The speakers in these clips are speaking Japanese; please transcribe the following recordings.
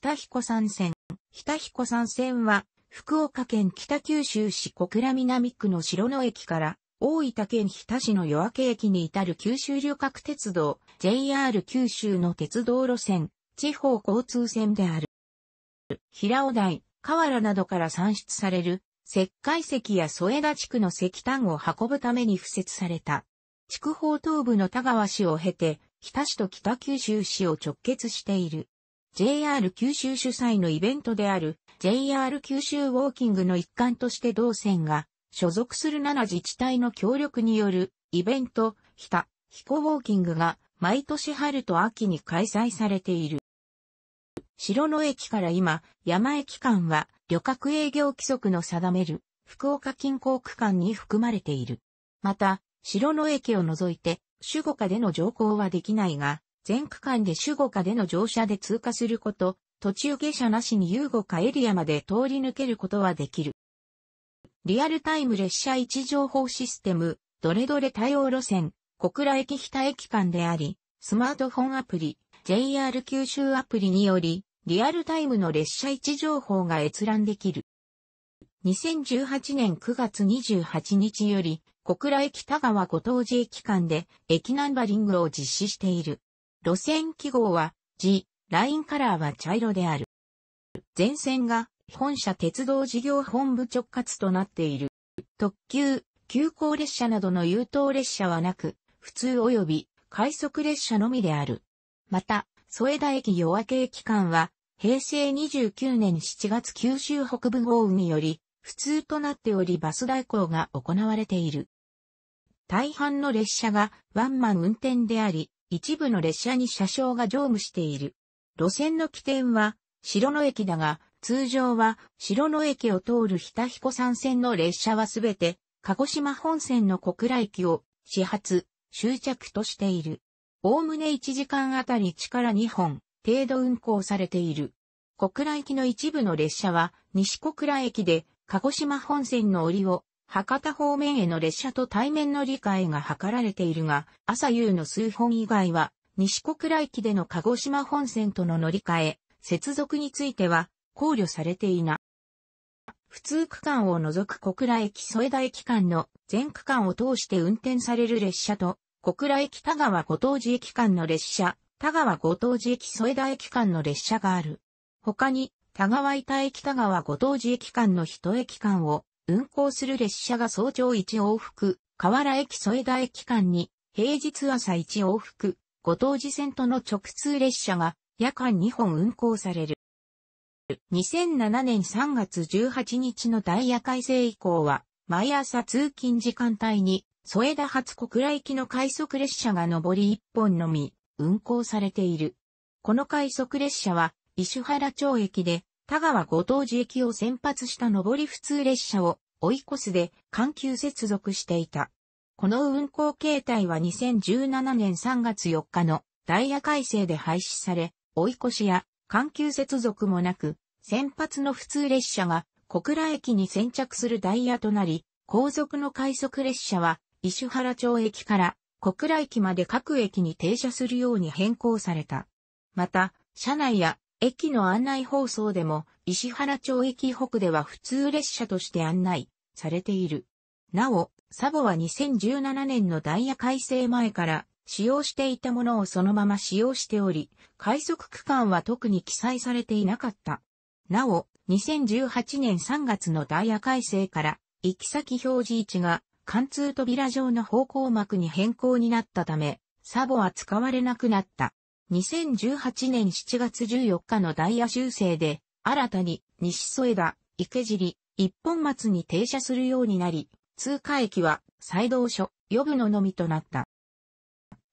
北彦山線。北彦山線は、福岡県北九州市小倉南区の城野駅から、大分県日田市の夜明け駅に至る九州旅客鉄道、JR 九州の鉄道路線、地方交通線である。平尾台、河原などから産出される、石灰石や添田地区の石炭を運ぶために付設された。筑豊東部の田川市を経て、日田市と北九州市を直結している。JR 九州主催のイベントである JR 九州ウォーキングの一環として同線が所属する7自治体の協力によるイベント、ひた、ひこウォーキングが毎年春と秋に開催されている。城野駅から今、山駅間は旅客営業規則の定める福岡近郊区間に含まれている。また、城野駅を除いて、守護下での乗降はできないが、全区間で守護下での乗車で通過すること、途中下車なしに遊護下エリアまで通り抜けることはできる。リアルタイム列車位置情報システム、どれどれ対応路線、小倉駅北駅間であり、スマートフォンアプリ、JR 九州アプリにより、リアルタイムの列車位置情報が閲覧できる。2018年9月28日より、小倉駅田川ご当地駅間で駅ナンバリングを実施している。路線記号は G、ラインカラーは茶色である。全線が本社鉄道事業本部直轄となっている。特急、急行列車などの優等列車はなく、普通及び快速列車のみである。また、添田駅夜明け駅間は、平成29年7月九州北部豪雨により、普通となっておりバス代行が行われている。大半の列車がワンマン運転であり、一部の列車に車掌が乗務している。路線の起点は、白野駅だが、通常は、白野駅を通る日田彦山線の列車はすべて、鹿児島本線の小倉駅を、始発、終着としている。おおむね1時間あたり力2本、程度運行されている。小倉駅の一部の列車は、西小倉駅で、鹿児島本線の折を、博多方面への列車と対面の理解が図られているが、朝夕の数本以外は、西小倉駅での鹿児島本線との乗り換え、接続については考慮されていない。普通区間を除く小倉駅添田駅間の全区間を通して運転される列車と、小倉駅田川ご当寺駅間の列車、田川ご当寺駅添田駅間の列車がある。他に、田川板駅田川ご当寺駅間の一駅間を、運行する列車が早朝1往復、河原駅添田駅間に、平日朝1往復、ご当時線との直通列車が夜間2本運行される。2007年3月18日のダイヤ改正以降は、毎朝通勤時間帯に、添田発小倉行きの快速列車が上り1本のみ、運行されている。この快速列車は、石原町駅で、田川ご当寺駅を先発した上り普通列車を追い越すで緩急接続していた。この運行形態は2017年3月4日のダイヤ改正で廃止され、追い越しや緩急接続もなく、先発の普通列車が小倉駅に先着するダイヤとなり、後続の快速列車は石原町駅から小倉駅まで各駅に停車するように変更された。また、車内や駅の案内放送でも、石原町駅北では普通列車として案内されている。なお、サボは2017年のダイヤ改正前から使用していたものをそのまま使用しており、快速区間は特に記載されていなかった。なお、2018年3月のダイヤ改正から、行き先表示位置が貫通扉状の方向幕に変更になったため、サボは使われなくなった。2018年7月14日のダイヤ修正で、新たに西添田、池尻、一本松に停車するようになり、通過駅は、再道所、予部ののみとなった。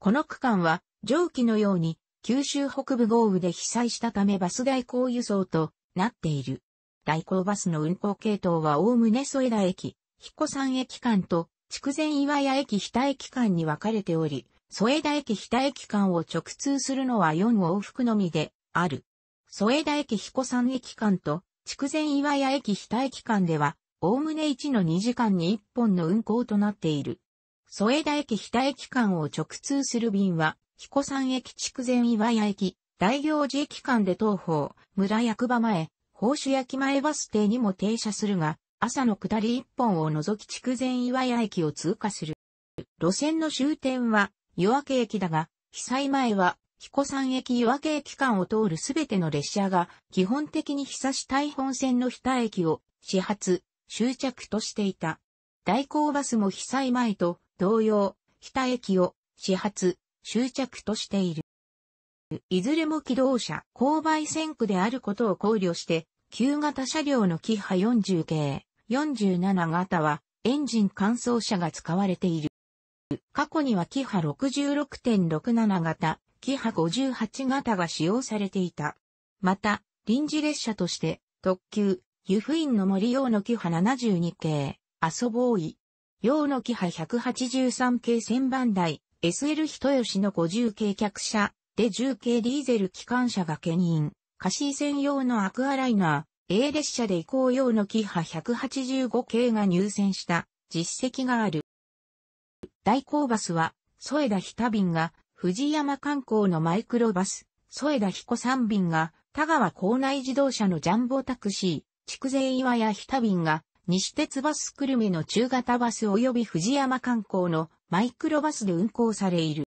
この区間は、上記のように、九州北部豪雨で被災したためバス代行輸送となっている。代行バスの運行系統はむね添田駅、彦山駅間と、筑前岩屋駅日田駅間に分かれており、添田駅日田駅間を直通するのは4往復のみである。添田駅彦山駅間と、筑前岩屋駅日田駅間では、おおむね1の2時間に1本の運行となっている。添田駅日田駅間を直通する便は、彦山駅筑前岩屋駅、大行寺駅間で東方、村役場前、宝珠駅前バス停にも停車するが、朝の下り1本を除き筑前岩屋駅を通過する。路線の終点は、湯明駅だが、被災前は、彦山駅湯明駅間を通るすべての列車が、基本的に久し台本線の日田駅を、始発、終着としていた。代行バスも被災前と、同様、日田駅を、始発、終着としている。いずれも機動車、勾配線区であることを考慮して、旧型車両のキハ40系、47型は、エンジン乾燥車が使われている。過去にはキハ66.67型、キハ58型が使用されていた。また、臨時列車として、特急、ユフインの森用のキハ72系、アソボーイ、用のキハ183系千番台、SL 人吉の50系客車、で10系ディーゼル機関車が牽引、シー専用のアクアライナー、A 列車で移行用のキハ185系が入線した実績がある。大光バスは、添田日田便が、藤山観光のマイクロバス、添田彦三便が、田川港内自動車のジャンボタクシー、筑前岩屋日田便が、西鉄バス久留米の中型バス及び藤山観光のマイクロバスで運行されいる。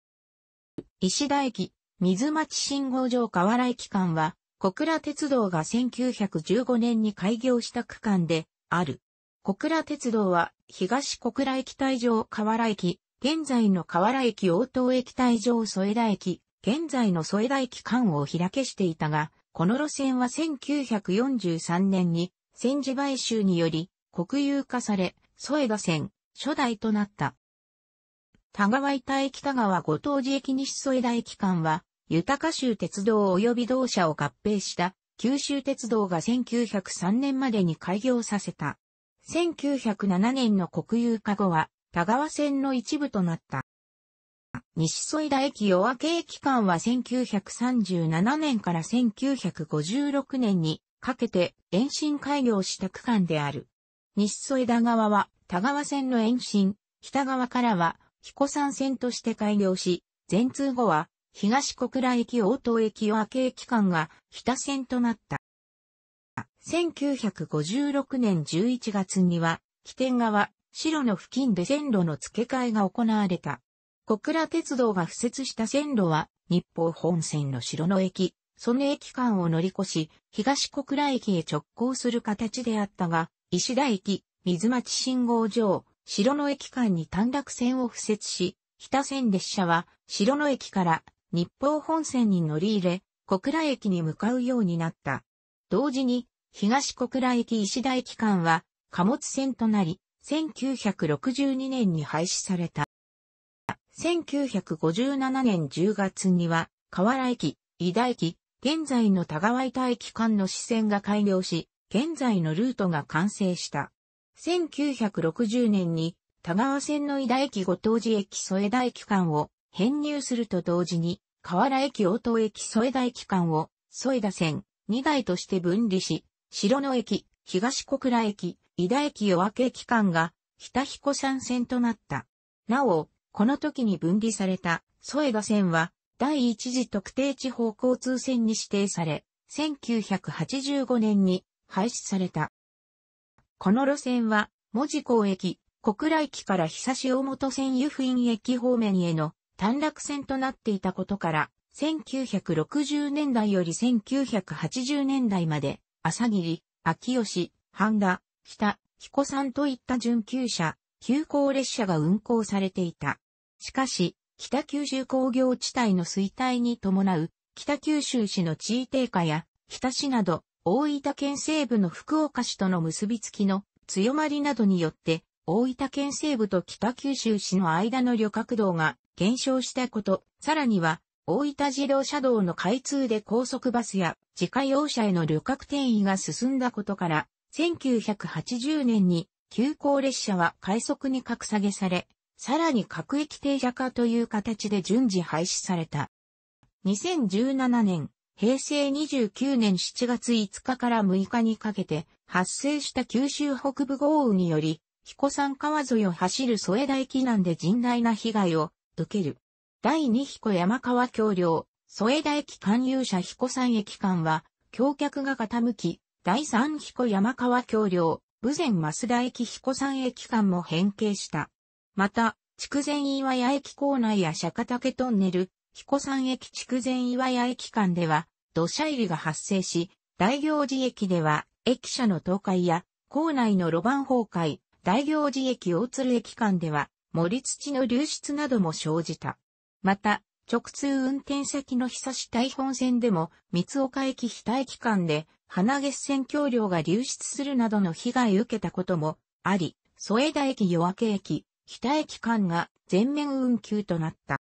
石田駅、水町信号場河原駅間は、小倉鉄道が1915年に開業した区間である。小倉鉄道は、東小倉駅帯上河原駅、現在の河原駅応答駅帯上添田駅、現在の添田駅間を開けしていたが、この路線は1943年に戦時買収により国有化され、添田線、初代となった。田川板駅田川ご当寺駅西添田駅間は、豊州鉄道及び同社を合併した九州鉄道が1903年までに開業させた。1907年の国有化後は、田川線の一部となった。西添田駅夜明け駅間は1937年から1956年にかけて延伸開業した区間である。西添田側は田川線の延伸、北側からは彦山線として開業し、全通後は東小倉駅応答駅夜明け駅間が北線となった。1956年11月には、起点側、白の付近で線路の付け替えが行われた。小倉鉄道が敷設した線路は、日報本線の白野駅、曽根駅間を乗り越し、東小倉駅へ直行する形であったが、石田駅、水町信号場、白野駅間に短絡線を敷設し、北線列車は白野駅から日報本線に乗り入れ、小倉駅に向かうようになった。同時に、東小倉駅石田駅間は貨物線となり、1962年に廃止された。1957年10月には、河原駅、伊田駅、現在の田川板駅間の支線が開業し、現在のルートが完成した。1960年に、田川線の伊田駅ご当地駅添田駅間を編入すると同時に、河原駅応答駅添田駅間を添田線2台として分離し、城野駅、東小倉駅、伊田駅夜明け期間が、日田彦山線となった。なお、この時に分離された、添田線は、第一次特定地方交通線に指定され、1985年に廃止された。この路線は、門字港駅、小倉駅から久大本線湯布院駅方面への短絡線となっていたことから、1960年代より1980年代まで、朝霧、秋吉、半田、北、彦山といった準急車、急行列車が運行されていた。しかし、北九州工業地帯の衰退に伴う、北九州市の地位低下や、日田市など、大分県西部の福岡市との結びつきの強まりなどによって、大分県西部と北九州市の間の旅客道が減少したこと、さらには、大分自動車道の開通で高速バスや自家用車への旅客転移が進んだことから、1980年に急行列車は快速に格下げされ、さらに各駅停車化という形で順次廃止された。2017年、平成29年7月5日から6日にかけて発生した九州北部豪雨により、彦山川沿いを走る添田駅南で甚大な被害を受ける。第2彦山川橋梁、添田駅勧誘者彦山駅間は、橋脚が傾き、第三彦山川橋梁、武前増田駅彦山駅間も変形した。また、筑前岩屋駅構内や釈迦竹トンネル、彦山駅筑前岩屋駅間では、土砂入りが発生し、大行寺駅では、駅舎の倒壊や、構内の路盤崩壊、大行寺駅大鶴駅間では、森土の流出なども生じた。また、直通運転先の久し大本線でも、三岡駅日駅間で、花月線橋梁が流出するなどの被害を受けたこともあり、添田駅夜明け駅、日田駅間が全面運休となった。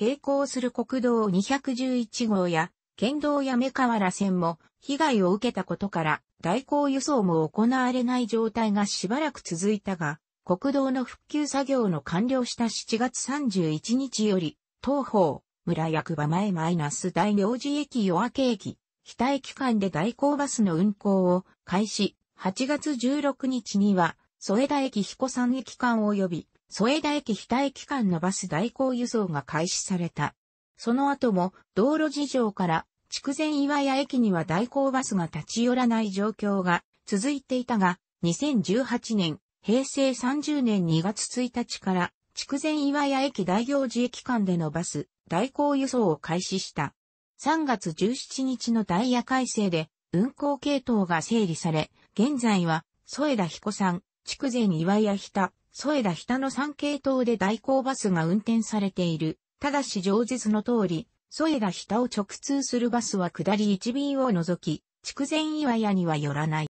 並行する国道211号や、県道や目河原線も被害を受けたことから、代行輸送も行われない状態がしばらく続いたが、国道の復旧作業の完了した7月31日より、東方、村役場前マイナス大明寺駅夜明け駅、北駅間で代行バスの運行を開始、8月16日には、添田駅彦山駅間及び、添田駅北駅間のバス代行輸送が開始された。その後も、道路事情から、筑前岩屋駅には代行バスが立ち寄らない状況が続いていたが、2018年、平成30年2月1日から筑前岩屋駅大行寺駅間でのバス、代行輸送を開始した。3月17日のダイヤ改正で、運行系統が整理され、現在は、添田彦さん、筑前岩屋北、添田北の3系統で代行バスが運転されている。ただし上述の通り、添田北を直通するバスは下り1便を除き、筑前岩屋には寄らない。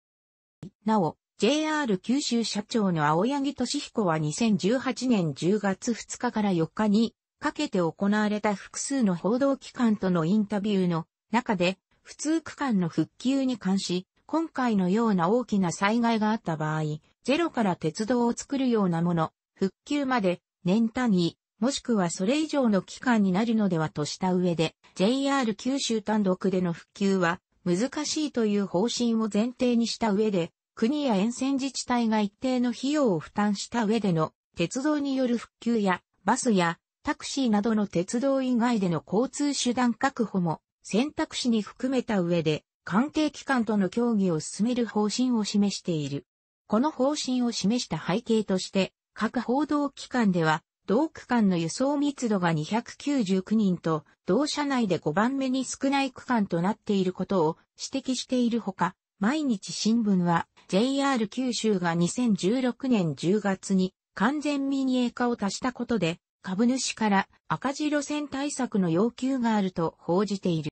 なお、JR 九州社長の青柳俊彦は2018年10月2日から4日にかけて行われた複数の報道機関とのインタビューの中で普通区間の復旧に関し、今回のような大きな災害があった場合、ゼロから鉄道を作るようなもの、復旧まで年単位、もしくはそれ以上の期間になるのではとした上で、JR 九州単独での復旧は難しいという方針を前提にした上で、国や沿線自治体が一定の費用を負担した上での鉄道による復旧やバスやタクシーなどの鉄道以外での交通手段確保も選択肢に含めた上で関係機関との協議を進める方針を示している。この方針を示した背景として各報道機関では同区間の輸送密度が299人と、同社内で5番目に少ない区間となっていることを指摘しているほか、毎日新聞は JR 九州が2016年10月に完全民営化を足したことで、株主から赤字路線対策の要求があると報じている。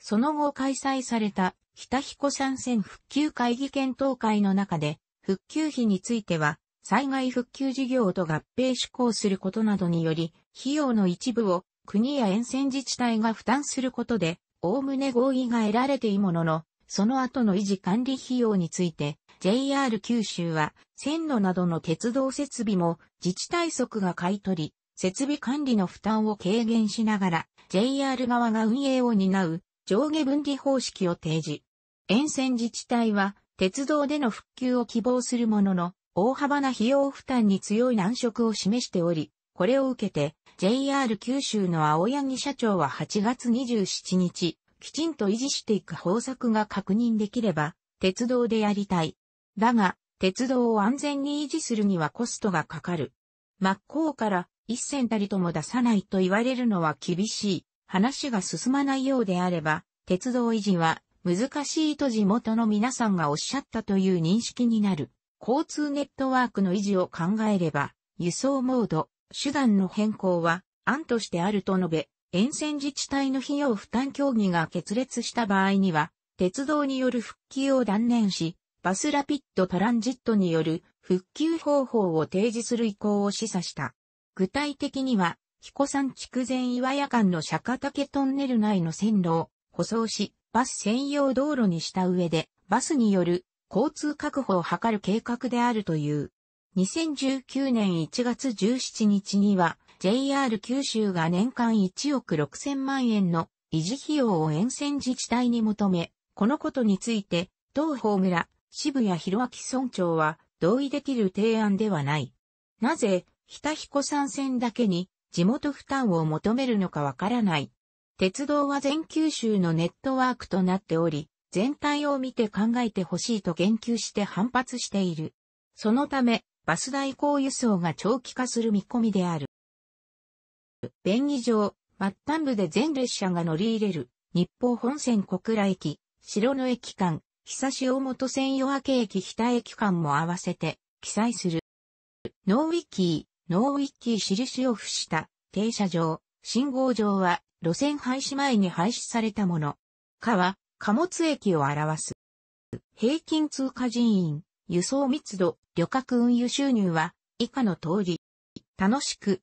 その後開催された、北彦山線復旧会議検討会の中で、復旧費については、災害復旧事業と合併施行することなどにより、費用の一部を国や沿線自治体が負担することで、おおむね合意が得られているものの、その後の維持管理費用について、JR 九州は、線路などの鉄道設備も自治体側が買い取り、設備管理の負担を軽減しながら、JR 側が運営を担う上下分離方式を提示。沿線自治体は、鉄道での復旧を希望するものの、大幅な費用負担に強い難色を示しており、これを受けて、JR 九州の青柳社長は8月27日、きちんと維持していく方策が確認できれば、鉄道でやりたい。だが、鉄道を安全に維持するにはコストがかかる。真っ向から一銭たりとも出さないと言われるのは厳しい。話が進まないようであれば、鉄道維持は難しいと地元の皆さんがおっしゃったという認識になる。交通ネットワークの維持を考えれば、輸送モード、手段の変更は案としてあると述べ、沿線自治体の費用負担協議が決裂した場合には、鉄道による復旧を断念し、バスラピッドトランジットによる復旧方法を提示する意向を示唆した。具体的には、彦山筑前岩屋間の釈迦岳トンネル内の線路を舗装し、バス専用道路にした上で、バスによる交通確保を図る計画であるという。2019年1月17日には、JR 九州が年間1億6000万円の維持費用を沿線自治体に求め、このことについて、東方村、渋谷広明村長は同意できる提案ではない。なぜ、日田彦山線だけに地元負担を求めるのかわからない。鉄道は全九州のネットワークとなっており、全体を見て考えてほしいと言及して反発している。そのため、バス代行輸送が長期化する見込みである。便宜上、末端部で全列車が乗り入れる、日報本線小倉駅、白野駅間、久し大本線夜明け駅北駅間も合わせて、記載する。ノーウィッキー、ノーウィッキー印を付した停車場、信号場は路線廃止前に廃止されたもの。かは貨物駅を表す。平均通過人員、輸送密度、旅客運輸収入は以下の通り。楽しく、